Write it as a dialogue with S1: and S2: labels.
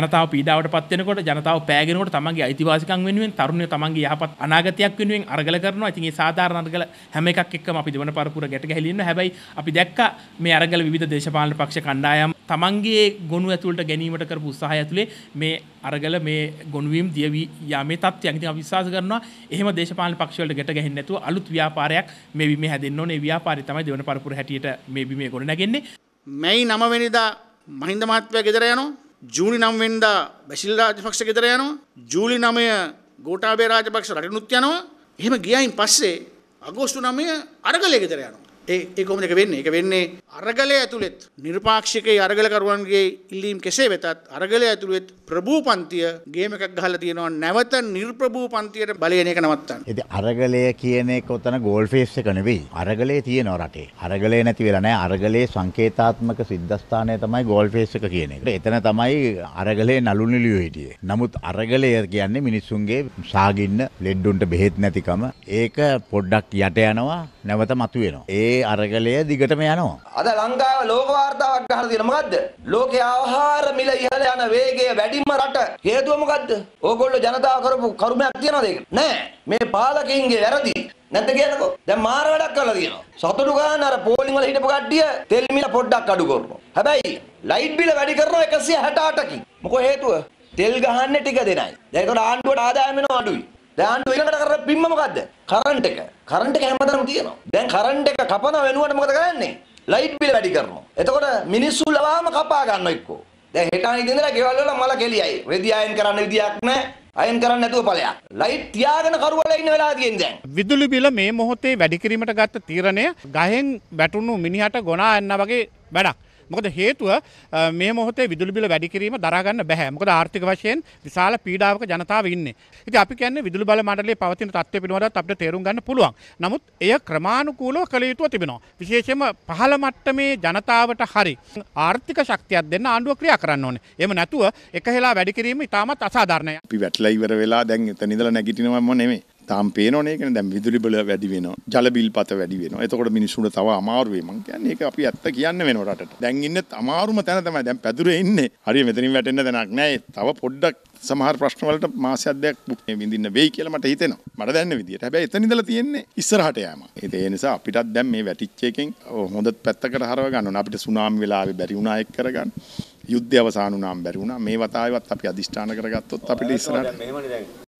S1: ජනතාව පීඩාවට පත්වෙනකොට ජනතාව පෑගෙනකොට තමන්ගේ අයිතිවාසිකම් වෙනුවෙන් තරුණය තමන්ගේ යහපත් අනාගතයක් වෙනුවෙන් අරගල කරනවා. ඉතින් ඒ සාධාරණ අරගල හැම එකක් එක්කම අපි දෙවන පරපුර ගැට ගැහිලා හැබැයි අපි දැක්කා මේ අරගල විවිධ දේශපාලන පක්ෂ කණ්ඩායම් තමන්ගේ ගොනු ඇතුළට ගැනීමට කරපු උත්සාහය ඇතුලේ මේ අරගල මේ ගොනුවීම් දිය යාමේ තත්ත්වයක්. ඉතින් අපි විශ්වාස කරනවා එහෙම දේශපාලන පක්ෂ වලට ගැට ගැහෙන්නේ නැතුව අලුත් ව්‍යාපාරයක් මේ බිමේ හැදෙන්න ඕනේ. ව්‍යාපාරය තමයි දෙවන පරපුර හැටියට මේ බිමේ ගොඩනගන්නේ. මැයි 9 වෙනිදා මහින්ද මහත්මයා ගෙදර යනවා. ජූනි
S2: නම්වෙන්දා බැසිල් රාජපක්ෂ ගෙදර යනවා ජූලි නමය ගෝටාබේ රාජපක්ෂ රටනුත් යනවා එහෙම ගියයින් පස්සේ අගෝස්තු නමය අරගලය ගෙදර යනවා ඒ කොමද එක වෙන්නේ එක වෙන්නේ අරගලය ඇතුළෙත් නිර්පාක්ෂිකයේ අරගලකරුවන්ගේ ඉල්ලීම් කෙසේ වෙතත් අරගලය ඇතුළෙත් ප්‍රභූ පන්තිය ගේම එකක් ගහලා තියෙනවා නැවත නිර්ප්‍රභූ පන්තියට බලය එන එක
S3: නවත්තන්න. ඉතින් අරගලය කියන එක උතන ගෝල් ෆේස් එක නෙවෙයි. අරගලය තියෙනවා රටේ. අරගලය නැති වෙලා නැහැ. අරගලයේ සංකේතාත්මක සිද්ධාස්ථානය තමයි ගෝල් ෆේස් එක කියන එක. එතන තමයි අරගලයේ නලු නිලියෝ හිටියේ. නමුත් අරගලය කියන්නේ මිනිස්සුන්ගේ සාගින්න ලෙඩ්ඩුන්ට බෙහෙත් නැතිකම. ඒක පොඩ්ඩක් යට යනවා නැවත මතුවෙනවා. ඒ ඒ අරගලය දිගටම යනවා.
S4: අද ලංකාව ලෝක වාර්තාවක් ගහලා තියෙන මොකද්ද? ලෝකයේ ආහාර මිල ඉහළ යන වේගය වැඩිම රට. හේතුව මොකද්ද? ඕගොල්ලෝ ජනතාව කරපු කර්මයක් තියනද ඒක? නෑ. මේ පාලකින්ගේ වැරදි. නැත්ද කියනකො? දැන් මාර වැඩක් කරලා තියෙනවා. සතුටු ගන්න අර පෝලිං වල හිටපු කට්ටිය තෙල් මිල පොඩ්ඩක් අඩු කරනවා. හැබැයි ලයිට් බිල වැඩි කරනවා 168කින්. මොකෝ හේතුව? තෙල් ගහන්නේ ටික දෙනයි. දැන් ඒකට ආණ්ඩුවට ආදායම එනවා අඩුයි. දැන් ආණ්ඩුව ඊළඟට කරන පිම්ම මොකද්ද? කරන්ට් එක. කරන්ට් එක හැමදාම තියෙනවා. දැන් කරන්ට් එක කපන වෙනුවට මොකද කරන්නේ? ලයිට් බිල වැඩි කරනවා. එතකොට මිනිස්සු ලවාම කපා ගන්නවා එක්කෝ. දැන් හෙටානි දිනලා ගෙවල් වල මල කෙලියයි. රෙදි අයන් කරන්න විදියක් නැහැ. අයන් කරන්න නැතුව ඵලයක්. ලයිට් තියාගෙන කරුවල ඉන්න වෙලා තියෙන දැන්.
S5: විදුලි බිල මේ මොහොතේ වැඩි කිරීමට ගත්ත තීරණය ගහෙන් වැටුණු මිනිහට ගොනා යන්න වගේ වැඩක්. මොකද හේතුව මේ මොහොතේ විදුලි බිල වැඩි කිරීම දරා ගන්න බෑ. මොකද ආර්ථික වශයෙන් විශාල පීඩාවක ජනතාව ඉන්නේ. ඉතින් අපි කියන්නේ විදුලි බල මණ්ඩලයේ පවතින තත්ත්වය පිළිබඳවත් අපිට තේරුම් ගන්න පුළුවන්. නමුත් එය ක්‍රමානුකූලව කළ යුතුව තිබෙනවා. විශේෂයෙන්ම පහළ මට්ටමේ ජනතාවට හරි ආර්ථික ශක්තියක් දෙන්න ආණ්ඩුව ක්‍රියා කරන්න ඕනේ. එහෙම නැතුව එකහෙලා වැඩි කිරීම ඉතාමත් අසාධාරණයි.
S6: අපි වැටලා ඉවර වෙලා දැන් එතන ඉඳලා නැගිටිනවම නෙමෙයි. තාම් පේනෝනයක දැම් විදුලි බල වැඩි වෙන ජලබිල් පත වැඩි වෙන එතකොට මිනිසුට තව අමාරුවේම කියන්නේ එක අපි ඇත්ත කියන්න වෙනට දැන් ඉන්න අමාරුම තැන තමයි දැන් පැදුර ඉන්න හරි මෙතනින් වැටෙන්න දැනක් නෑ තව පොඩ්ඩක් සමහර ප්‍රශ්නවලට මාසයක් පුක්නේ විඳින්න වෙයි කියලා මට හිතෙනවා මට දැනන විදියට හැබැයි එතන ඉඳලා තියෙන්නේ ඉස්සරහට යෑම ඒ නිසා අපිටත් දැන් මේ වැටිච්ච එකෙන් හොඳ පැත්තකට හරව ගන්න ඕන අපිට සුනාමි වෙලාවේ බැරි වුණා එක් කරගන්න යුද්ධ අවසාන වුණාම බැරි වුණා මේ වතාවෙවත් අපි අදිෂ්ඨාන කරගත්තොත් අපිට
S3: ඉස්සරහට